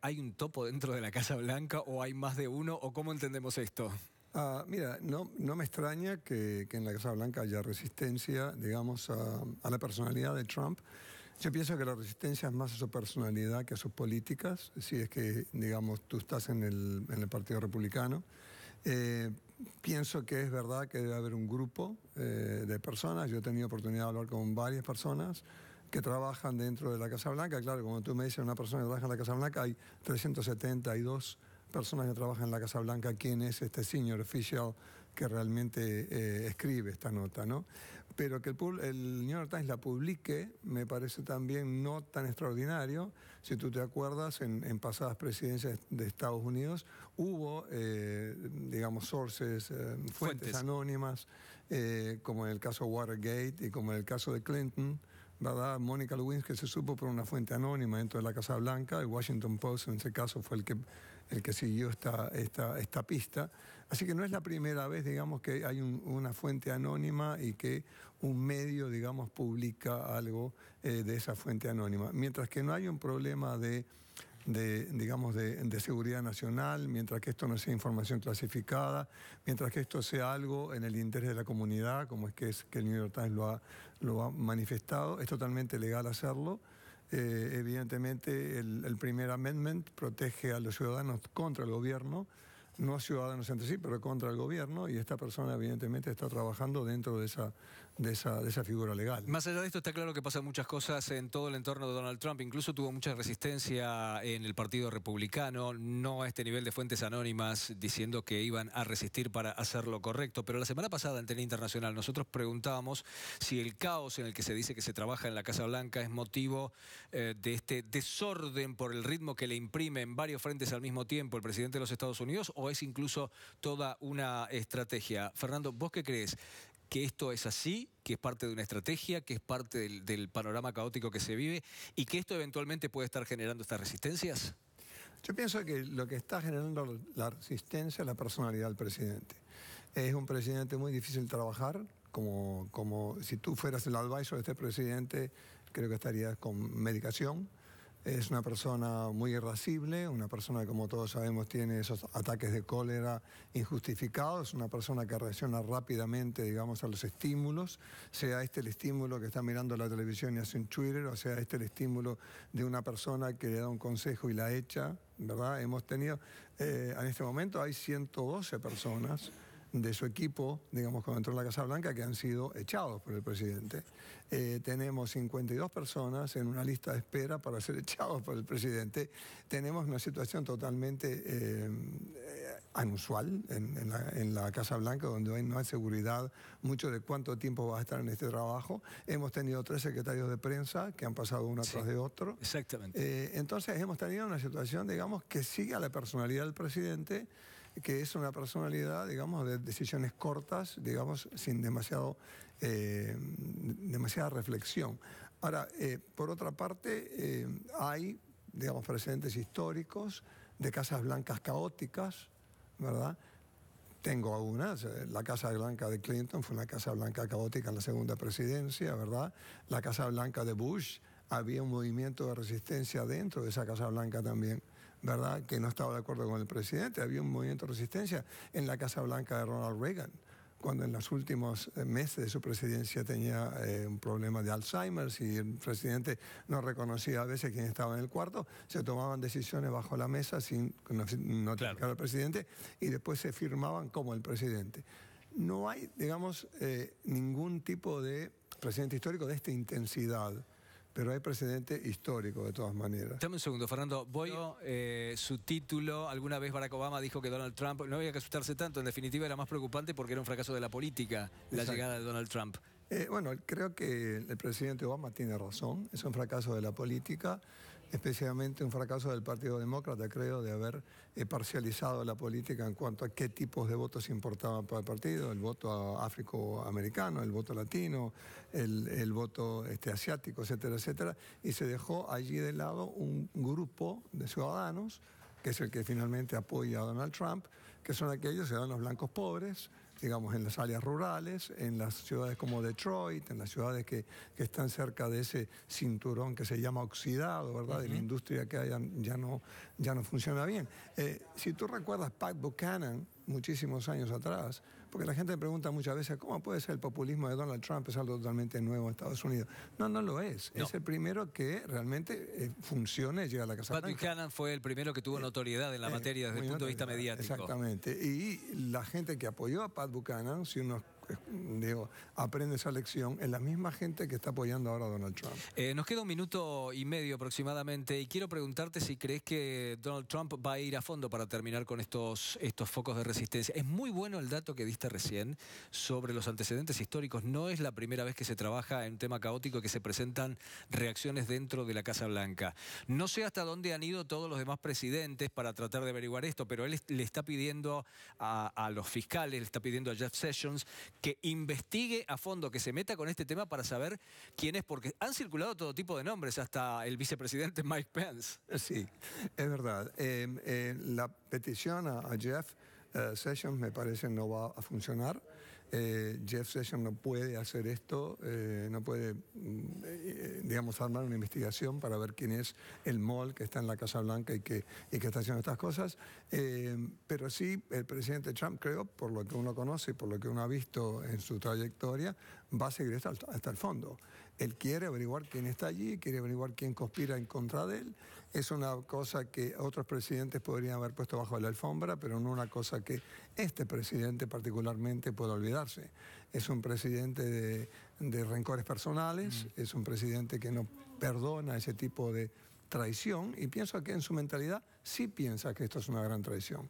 ¿hay un topo dentro de la Casa Blanca o hay más de uno o cómo entendemos esto? Ah, mira, no, no me extraña que, que, en la Casa Blanca haya resistencia, digamos, a, la personalidad de Trump. Yo pienso que la resistencia es más a su personalidad que a sus políticas, si es que, digamos, tú estás en el, en el Partido Republicano. Eh, pienso que es verdad que debe haber un grupo eh, de personas. Yo he tenido oportunidad de hablar con varias personas que trabajan dentro de la Casa Blanca. Claro, como tú me dices una persona que trabaja en la Casa Blanca, hay 372 personas que trabajan en la Casa Blanca, quién es este senior official que realmente eh, escribe esta nota, ¿no? Pero que el, señor New York Times la publique me parece también no tan extraordinario. Si tú te acuerdas, en, pasadas presidencias de Estados Unidos hubo, eh, digamos, sources, eh, fuentes, fuentes, anónimas, como en el caso Watergate y como en el caso de Clinton, ¿Verdad, Mónica Lewinsky, se supo por una fuente anónima dentro de la Casa Blanca. El Washington Post en ese caso fue el que, el que siguió esta, esta, esta pista. Así que no es la primera vez, digamos, que hay una fuente anónima y que un medio, digamos, publica algo eh, de esa fuente anónima. Mientras que no hay un problema de de, digamos, de, seguridad nacional, mientras que esto no sea información clasificada, mientras que esto sea algo en el interés de la comunidad, como es que, el New York Times lo ha, lo ha manifestado, es totalmente legal hacerlo. Eh, evidentemente, el, el primer amendment protege a los ciudadanos contra el gobierno no a ciudadanos entre sí, pero contra el gobierno, y esta persona evidentemente está trabajando dentro de esa, de esa, figura legal. Más allá de esto, está claro que pasan muchas cosas en todo el entorno de Donald Trump. Incluso tuvo mucha resistencia en el Partido Republicano, no a este nivel de fuentes anónimas diciendo que iban a resistir para hacer lo correcto. Pero la semana pasada en Tele Internacional nosotros preguntábamos si el caos en el que se dice que se trabaja en la Casa Blanca es motivo eh, de este desorden por el ritmo que le imprime en varios frentes al mismo tiempo el presidente de los Estados Unidos o es incluso toda una estrategia. Fernando, ¿vos qué crees? que esto es así, que es parte de una estrategia, que es parte del, panorama caótico que se vive y que esto eventualmente puede estar generando estas resistencias? Yo pienso que lo que está generando la resistencia es la personalidad del presidente. Es un presidente muy difícil de trabajar, como, como si tú fueras el advisor de este presidente, creo que estarías con medicación. Es una persona muy irascible, una persona que como todos sabemos tiene esos ataques de cólera injustificados, una persona que reacciona rápidamente, digamos, a los estímulos, sea este el estímulo que está mirando la televisión y hace un Twitter, o sea este el estímulo de una persona que le da un consejo y la echa, ¿verdad? Hemos tenido, eh, en este momento hay 112 personas de su equipo, digamos, cuando entró en la Casa Blanca, que han sido echados por el presidente. Eh, tenemos 52 personas en una lista de espera para ser echados por el presidente. Tenemos una situación totalmente eh, eh, anusual en, la, Casa Blanca, donde hoy no hay seguridad mucho de cuánto tiempo va a estar en este trabajo. Hemos tenido tres secretarios de prensa que han pasado uno tras de otro. Exactamente. entonces hemos tenido una situación, digamos, que sigue a la personalidad del presidente que es una personalidad, digamos, de decisiones cortas, digamos, sin demasiado, eh, demasiada reflexión. Ahora, eh, por otra parte, eh, hay, digamos, precedentes históricos de casas blancas caóticas, ¿verdad? Tengo algunas. La Casa Blanca de Clinton fue una Casa Blanca caótica en la segunda presidencia, ¿verdad? La Casa Blanca de Bush, había un movimiento de resistencia dentro de esa Casa Blanca también. ¿verdad? Que no estaba de acuerdo con el presidente. Había un movimiento de resistencia en la Casa Blanca de Ronald Reagan cuando en los últimos eh, meses de su presidencia tenía eh, un problema de Alzheimer, y el presidente no reconocía a veces quién estaba en el cuarto, se tomaban decisiones bajo la mesa sin notificar al presidente y después se firmaban como el presidente. No hay, digamos, eh, ningún tipo de presidente histórico de esta intensidad pero hay precedente histórico de todas maneras. Dame un segundo, Fernando. Voy, eh, su título, alguna vez Barack Obama dijo que Donald Trump, no había que asustarse tanto, en definitiva era más preocupante porque era un fracaso de la política la llegada de Donald Trump. Eh, bueno, creo que el presidente Obama tiene razón, es un fracaso de la política especialmente un fracaso del Partido Demócrata, creo, de haber eh, parcializado la política en cuanto a qué tipos de votos importaban para el partido, el voto afroamericano, el voto latino, el, voto este, asiático, etcétera, etcétera, y se dejó allí de lado un grupo de ciudadanos que es el que finalmente apoya a Donald Trump, que son aquellos ciudadanos blancos pobres, digamos, en las áreas rurales, en las ciudades como Detroit, en las ciudades que, están cerca de ese cinturón que se llama oxidado, ¿verdad? De la industria que ya, ya, no, funciona bien. Eh, si tú recuerdas, Pat Buchanan, muchísimos años atrás, porque la gente me pregunta muchas veces, ¿cómo puede ser el populismo de Donald Trump? Es algo totalmente nuevo en Estados Unidos. No, no lo es. Es el primero que realmente eh, funcione y llega a la Casa Pat Buchanan fue el primero que tuvo eh, notoriedad en la eh, materia desde el punto de vista mediático. Exactamente. Y la gente que apoyó a Pat Buchanan, si unos digo, aprende esa lección en la misma gente que está apoyando ahora a Donald Trump. Eh, nos queda un minuto y medio aproximadamente y quiero preguntarte si crees que Donald Trump va a ir a fondo para terminar con estos, estos focos de resistencia. Es muy bueno el dato que diste recién sobre los antecedentes históricos. No es la primera vez que se trabaja en un tema caótico que se presentan reacciones dentro de la Casa Blanca. No sé hasta dónde han ido todos los demás presidentes para tratar de averiguar esto, pero él le está pidiendo a, a los fiscales, le está pidiendo a Jeff Sessions que investigue a fondo, que se meta con este tema para saber quién es, porque han circulado todo tipo de nombres, hasta el vicepresidente Mike Pence. Sí, es verdad. Em, eh, la petición a, Jeff eh, Sessions me parece no va a funcionar. Eh, Jeff Sessions no puede hacer esto, eh, no puede, mm, eh, digamos, armar una investigación para ver quién es el mole que está en la Casa Blanca y que, y que está haciendo estas cosas. pero sí, el presidente Trump, creo, por lo que uno conoce y por lo que uno ha visto en su trayectoria, va a seguir hasta, el fondo. Él quiere averiguar quién está allí, quiere averiguar quién conspira en contra de él. Es una cosa que otros presidentes podrían haber puesto bajo la alfombra, pero no una cosa que este presidente particularmente pueda olvidarse. Es un presidente de, rencores personales, mm. es un presidente que no perdona ese tipo de traición y pienso que en su mentalidad sí piensa que esto es una gran traición.